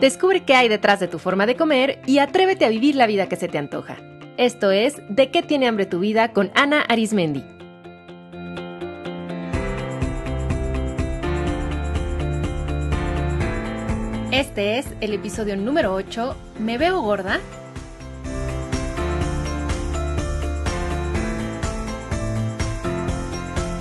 Descubre qué hay detrás de tu forma de comer y atrévete a vivir la vida que se te antoja. Esto es De qué tiene hambre tu vida con Ana Arismendi. Este es el episodio número 8, ¿Me veo gorda?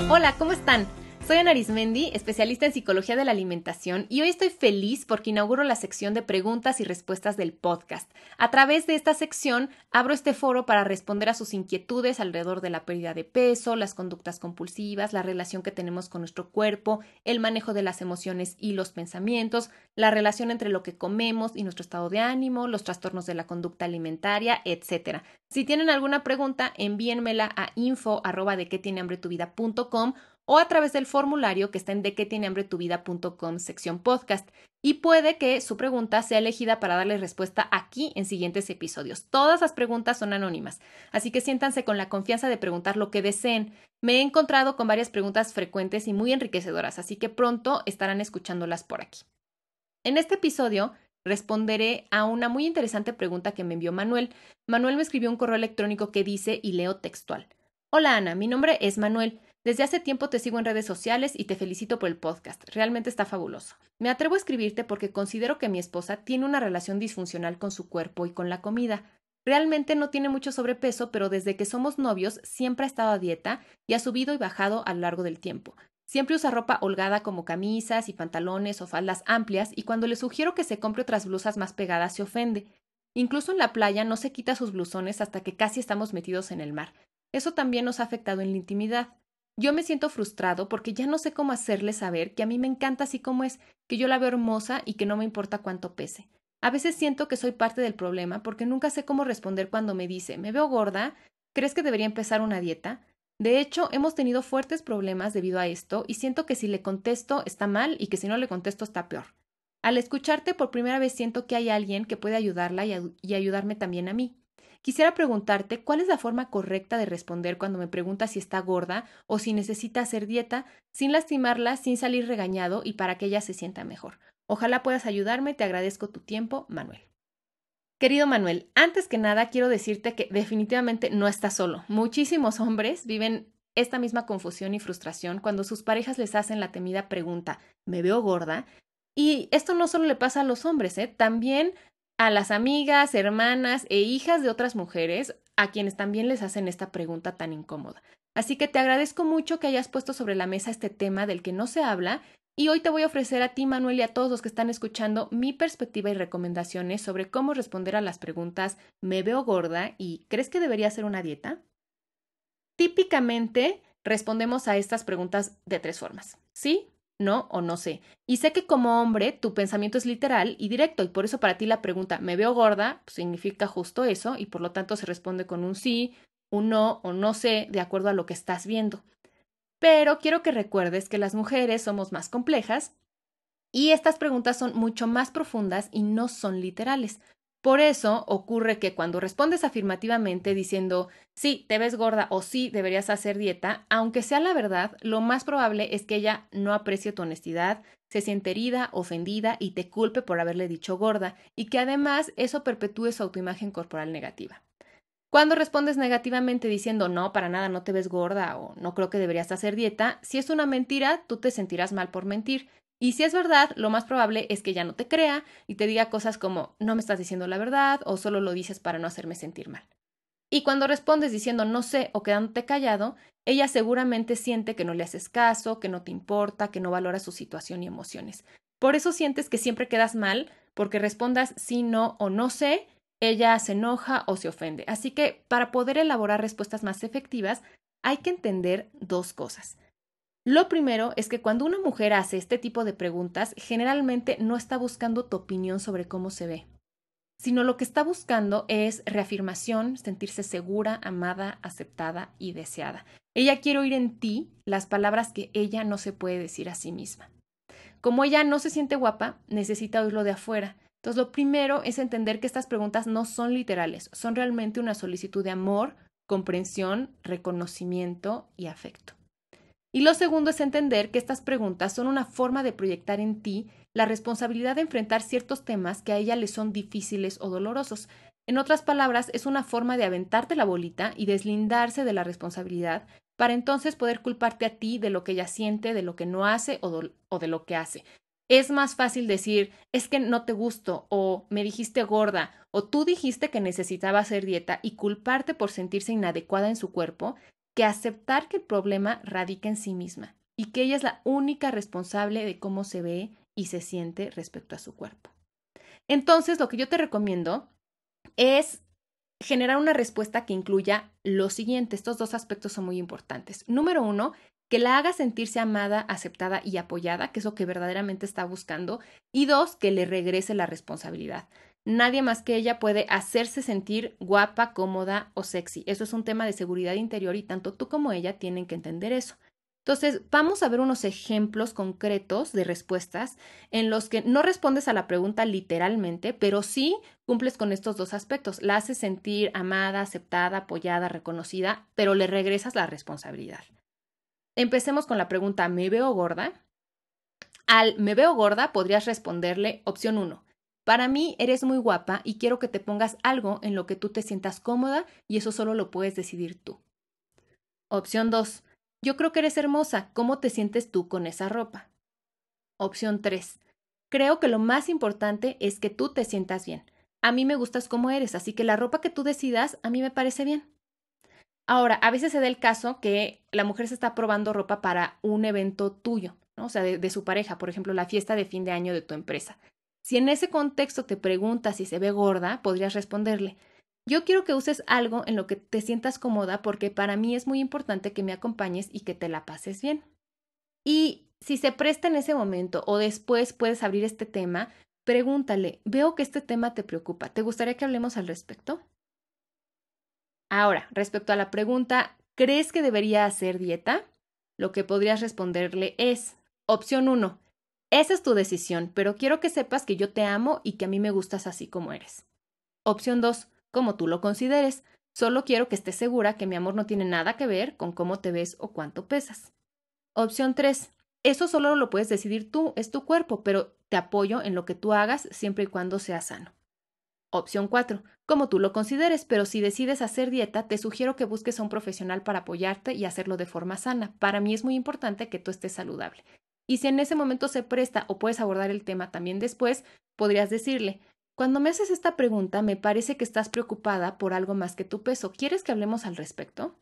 Hola, ¿cómo están? Soy Ana Arismendi, especialista en psicología de la alimentación, y hoy estoy feliz porque inauguro la sección de preguntas y respuestas del podcast. A través de esta sección abro este foro para responder a sus inquietudes alrededor de la pérdida de peso, las conductas compulsivas, la relación que tenemos con nuestro cuerpo, el manejo de las emociones y los pensamientos, la relación entre lo que comemos y nuestro estado de ánimo, los trastornos de la conducta alimentaria, etc. Si tienen alguna pregunta, envíenmela a info de que tiene hambre tu vida o a través del formulario que está en de sección podcast y puede que su pregunta sea elegida para darle respuesta aquí en siguientes episodios. Todas las preguntas son anónimas, así que siéntanse con la confianza de preguntar lo que deseen. Me he encontrado con varias preguntas frecuentes y muy enriquecedoras, así que pronto estarán escuchándolas por aquí. En este episodio responderé a una muy interesante pregunta que me envió Manuel. Manuel me escribió un correo electrónico que dice, y leo textual. Hola Ana, mi nombre es Manuel. Desde hace tiempo te sigo en redes sociales y te felicito por el podcast. Realmente está fabuloso. Me atrevo a escribirte porque considero que mi esposa tiene una relación disfuncional con su cuerpo y con la comida. Realmente no tiene mucho sobrepeso, pero desde que somos novios siempre ha estado a dieta y ha subido y bajado a lo largo del tiempo. Siempre usa ropa holgada como camisas y pantalones o faldas amplias y cuando le sugiero que se compre otras blusas más pegadas se ofende. Incluso en la playa no se quita sus blusones hasta que casi estamos metidos en el mar. Eso también nos ha afectado en la intimidad. Yo me siento frustrado porque ya no sé cómo hacerle saber que a mí me encanta así como es, que yo la veo hermosa y que no me importa cuánto pese. A veces siento que soy parte del problema porque nunca sé cómo responder cuando me dice, me veo gorda, ¿crees que debería empezar una dieta? De hecho, hemos tenido fuertes problemas debido a esto y siento que si le contesto está mal y que si no le contesto está peor. Al escucharte por primera vez siento que hay alguien que puede ayudarla y, ayudarme también a mí. Quisiera preguntarte cuál es la forma correcta de responder cuando me pregunta si está gorda o si necesita hacer dieta, sin lastimarla, sin salir regañado y para que ella se sienta mejor. Ojalá puedas ayudarme, te agradezco tu tiempo, Manuel. Querido Manuel, antes que nada quiero decirte que definitivamente no estás solo. Muchísimos hombres viven esta misma confusión y frustración cuando sus parejas les hacen la temida pregunta, ¿me veo gorda? Y esto no solo le pasa a los hombres, ¿eh? también a las amigas, hermanas e hijas de otras mujeres a quienes también les hacen esta pregunta tan incómoda. Así que te agradezco mucho que hayas puesto sobre la mesa este tema del que no se habla y hoy te voy a ofrecer a ti, Manuel, y a todos los que están escuchando mi perspectiva y recomendaciones sobre cómo responder a las preguntas ¿me veo gorda? y ¿crees que debería hacer una dieta? Típicamente respondemos a estas preguntas de tres formas. ¿Sí? no o no sé. Y sé que como hombre tu pensamiento es literal y directo y por eso para ti la pregunta me veo gorda pues, significa justo eso y por lo tanto se responde con un sí, un no o no sé de acuerdo a lo que estás viendo. Pero quiero que recuerdes que las mujeres somos más complejas y estas preguntas son mucho más profundas y no son literales. Por eso ocurre que cuando respondes afirmativamente diciendo, sí, te ves gorda o sí, deberías hacer dieta, aunque sea la verdad, lo más probable es que ella no aprecie tu honestidad, se siente herida, ofendida y te culpe por haberle dicho gorda, y que además eso perpetúe su autoimagen corporal negativa. Cuando respondes negativamente diciendo no, para nada, no te ves gorda o no creo que deberías hacer dieta, si es una mentira, tú te sentirás mal por mentir y si es verdad, lo más probable es que ya no te crea y te diga cosas como no me estás diciendo la verdad o solo lo dices para no hacerme sentir mal. Y cuando respondes diciendo no sé o quedándote callado, ella seguramente siente que no le haces caso, que no te importa, que no valora su situación y emociones. Por eso sientes que siempre quedas mal, porque respondas sí, no o no sé, ella se enoja o se ofende. Así que para poder elaborar respuestas más efectivas, hay que entender dos cosas. Lo primero es que cuando una mujer hace este tipo de preguntas, generalmente no está buscando tu opinión sobre cómo se ve, sino lo que está buscando es reafirmación, sentirse segura, amada, aceptada y deseada. Ella quiere oír en ti las palabras que ella no se puede decir a sí misma. Como ella no se siente guapa, necesita oírlo de afuera. Entonces, lo primero es entender que estas preguntas no son literales, son realmente una solicitud de amor, comprensión, reconocimiento y afecto. Y lo segundo es entender que estas preguntas son una forma de proyectar en ti la responsabilidad de enfrentar ciertos temas que a ella le son difíciles o dolorosos. En otras palabras, es una forma de aventarte la bolita y deslindarse de la responsabilidad para entonces poder culparte a ti de lo que ella siente, de lo que no hace o, de lo que hace. Es más fácil decir, es que no te gusto, o me dijiste gorda, o tú dijiste que necesitaba hacer dieta y culparte por sentirse inadecuada en su cuerpo, que aceptar que el problema radica en sí misma y que ella es la única responsable de cómo se ve y se siente respecto a su cuerpo. Entonces, lo que yo te recomiendo es generar una respuesta que incluya lo siguiente. Estos dos aspectos son muy importantes. Número uno, que la haga sentirse amada, aceptada y apoyada, que es lo que verdaderamente está buscando. Y dos, que le regrese la responsabilidad. Nadie más que ella puede hacerse sentir guapa, cómoda o sexy. Eso es un tema de seguridad interior y tanto tú como ella tienen que entender eso. Entonces, vamos a ver unos ejemplos concretos de respuestas en los que no respondes a la pregunta literalmente, pero sí cumples con estos dos aspectos. La haces sentir amada, aceptada, apoyada, reconocida, pero le regresas la responsabilidad. Empecemos con la pregunta, ¿me veo gorda? Al me veo gorda podrías responderle opción 1 para mí eres muy guapa y quiero que te pongas algo en lo que tú te sientas cómoda y eso solo lo puedes decidir tú. Opción 2. Yo creo que eres hermosa. ¿Cómo te sientes tú con esa ropa? Opción 3. Creo que lo más importante es que tú te sientas bien. A mí me gustas como eres, así que la ropa que tú decidas a mí me parece bien. Ahora, a veces se da el caso que la mujer se está probando ropa para un evento tuyo, ¿no? o sea, de, su pareja, por ejemplo, la fiesta de fin de año de tu empresa. Si en ese contexto te preguntas si se ve gorda, podrías responderle, yo quiero que uses algo en lo que te sientas cómoda porque para mí es muy importante que me acompañes y que te la pases bien. Y si se presta en ese momento o después puedes abrir este tema, pregúntale, veo que este tema te preocupa, ¿te gustaría que hablemos al respecto? Ahora, respecto a la pregunta, ¿crees que debería hacer dieta? Lo que podrías responderle es, opción 1, esa es tu decisión, pero quiero que sepas que yo te amo y que a mí me gustas así como eres. Opción 2. Como tú lo consideres. Solo quiero que estés segura que mi amor no tiene nada que ver con cómo te ves o cuánto pesas. Opción 3. Eso solo lo puedes decidir tú, es tu cuerpo, pero te apoyo en lo que tú hagas siempre y cuando sea sano. Opción 4. Como tú lo consideres, pero si decides hacer dieta, te sugiero que busques a un profesional para apoyarte y hacerlo de forma sana. Para mí es muy importante que tú estés saludable. Y si en ese momento se presta o puedes abordar el tema también después, podrías decirle, cuando me haces esta pregunta me parece que estás preocupada por algo más que tu peso. ¿Quieres que hablemos al respecto?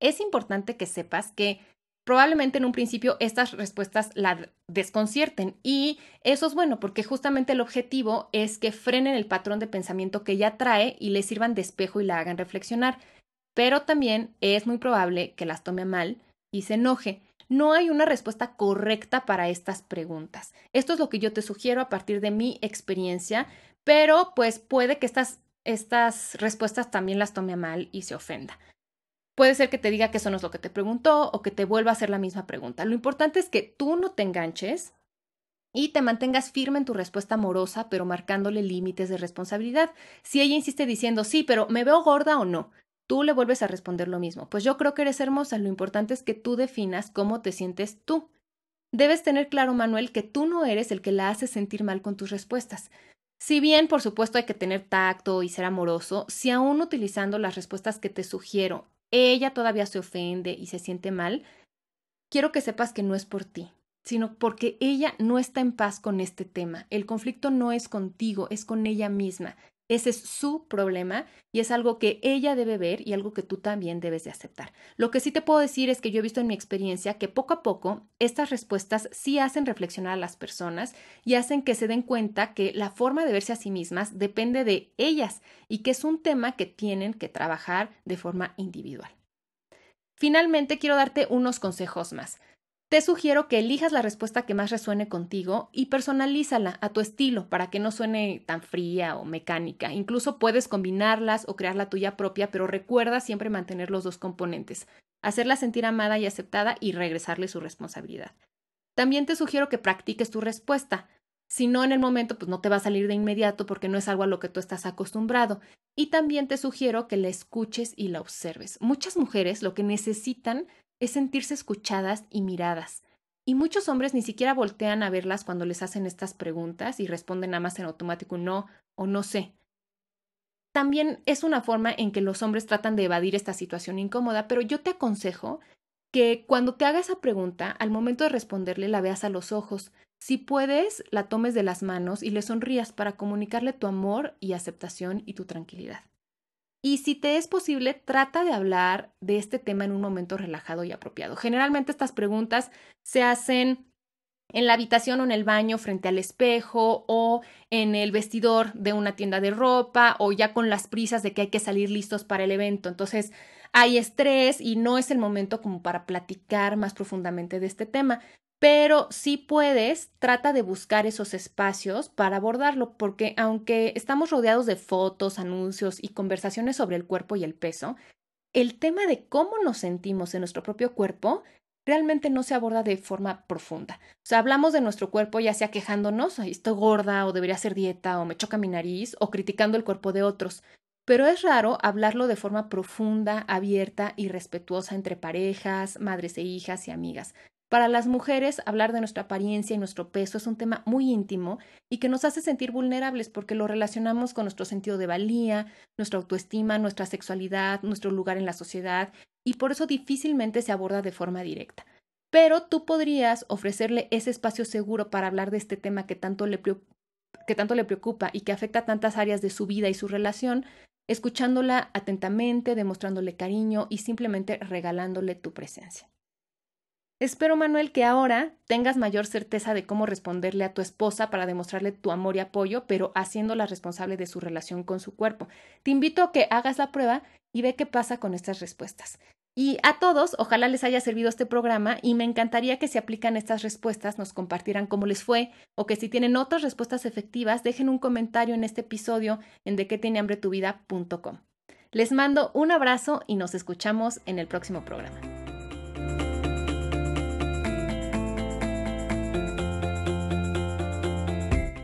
Es importante que sepas que probablemente en un principio estas respuestas la desconcierten y eso es bueno porque justamente el objetivo es que frenen el patrón de pensamiento que ya trae y le sirvan de espejo y la hagan reflexionar. Pero también es muy probable que las tome mal y se enoje. No hay una respuesta correcta para estas preguntas. Esto es lo que yo te sugiero a partir de mi experiencia, pero pues puede que estas, estas respuestas también las tome mal y se ofenda. Puede ser que te diga que eso no es lo que te preguntó o que te vuelva a hacer la misma pregunta. Lo importante es que tú no te enganches y te mantengas firme en tu respuesta amorosa, pero marcándole límites de responsabilidad. Si ella insiste diciendo, sí, pero ¿me veo gorda o no? tú le vuelves a responder lo mismo. Pues yo creo que eres hermosa, lo importante es que tú definas cómo te sientes tú. Debes tener claro, Manuel, que tú no eres el que la hace sentir mal con tus respuestas. Si bien, por supuesto, hay que tener tacto y ser amoroso, si aún utilizando las respuestas que te sugiero, ella todavía se ofende y se siente mal, quiero que sepas que no es por ti, sino porque ella no está en paz con este tema. El conflicto no es contigo, es con ella misma. Ese es su problema y es algo que ella debe ver y algo que tú también debes de aceptar. Lo que sí te puedo decir es que yo he visto en mi experiencia que poco a poco estas respuestas sí hacen reflexionar a las personas y hacen que se den cuenta que la forma de verse a sí mismas depende de ellas y que es un tema que tienen que trabajar de forma individual. Finalmente, quiero darte unos consejos más. Te sugiero que elijas la respuesta que más resuene contigo y personalízala a tu estilo para que no suene tan fría o mecánica. Incluso puedes combinarlas o crear la tuya propia, pero recuerda siempre mantener los dos componentes, hacerla sentir amada y aceptada y regresarle su responsabilidad. También te sugiero que practiques tu respuesta. Si no en el momento, pues no te va a salir de inmediato porque no es algo a lo que tú estás acostumbrado. Y también te sugiero que la escuches y la observes. Muchas mujeres lo que necesitan es sentirse escuchadas y miradas. Y muchos hombres ni siquiera voltean a verlas cuando les hacen estas preguntas y responden nada más en automático no o no sé. También es una forma en que los hombres tratan de evadir esta situación incómoda, pero yo te aconsejo que cuando te haga esa pregunta, al momento de responderle la veas a los ojos. Si puedes, la tomes de las manos y le sonrías para comunicarle tu amor y aceptación y tu tranquilidad. Y si te es posible, trata de hablar de este tema en un momento relajado y apropiado. Generalmente estas preguntas se hacen en la habitación o en el baño frente al espejo o en el vestidor de una tienda de ropa o ya con las prisas de que hay que salir listos para el evento. Entonces hay estrés y no es el momento como para platicar más profundamente de este tema pero si puedes, trata de buscar esos espacios para abordarlo, porque aunque estamos rodeados de fotos, anuncios y conversaciones sobre el cuerpo y el peso, el tema de cómo nos sentimos en nuestro propio cuerpo realmente no se aborda de forma profunda. O sea, hablamos de nuestro cuerpo ya sea quejándonos, estoy gorda o debería hacer dieta o me choca mi nariz o criticando el cuerpo de otros, pero es raro hablarlo de forma profunda, abierta y respetuosa entre parejas, madres e hijas y amigas. Para las mujeres, hablar de nuestra apariencia y nuestro peso es un tema muy íntimo y que nos hace sentir vulnerables porque lo relacionamos con nuestro sentido de valía, nuestra autoestima, nuestra sexualidad, nuestro lugar en la sociedad y por eso difícilmente se aborda de forma directa. Pero tú podrías ofrecerle ese espacio seguro para hablar de este tema que tanto le, que tanto le preocupa y que afecta a tantas áreas de su vida y su relación, escuchándola atentamente, demostrándole cariño y simplemente regalándole tu presencia. Espero, Manuel, que ahora tengas mayor certeza de cómo responderle a tu esposa para demostrarle tu amor y apoyo, pero haciéndola responsable de su relación con su cuerpo. Te invito a que hagas la prueba y ve qué pasa con estas respuestas. Y a todos, ojalá les haya servido este programa y me encantaría que si aplican estas respuestas nos compartieran cómo les fue o que si tienen otras respuestas efectivas dejen un comentario en este episodio en de que tiene hambre tu vida.com. Les mando un abrazo y nos escuchamos en el próximo programa.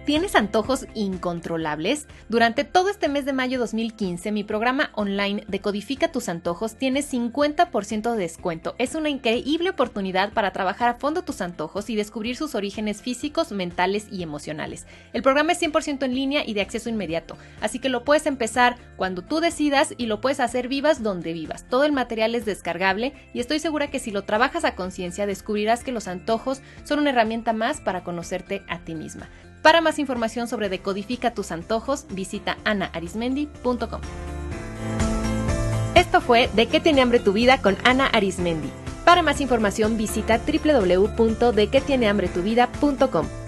¿Tienes antojos incontrolables? Durante todo este mes de mayo 2015, mi programa online Decodifica tus antojos tiene 50% de descuento. Es una increíble oportunidad para trabajar a fondo tus antojos y descubrir sus orígenes físicos, mentales y emocionales. El programa es 100% en línea y de acceso inmediato, así que lo puedes empezar cuando tú decidas y lo puedes hacer vivas donde vivas. Todo el material es descargable y estoy segura que si lo trabajas a conciencia descubrirás que los antojos son una herramienta más para conocerte a ti misma. Para más información sobre Decodifica tus antojos, visita anaarismendi.com. Esto fue De qué tiene hambre tu vida con Ana Arismendi. Para más información visita www.dequetienehambretuvida.com.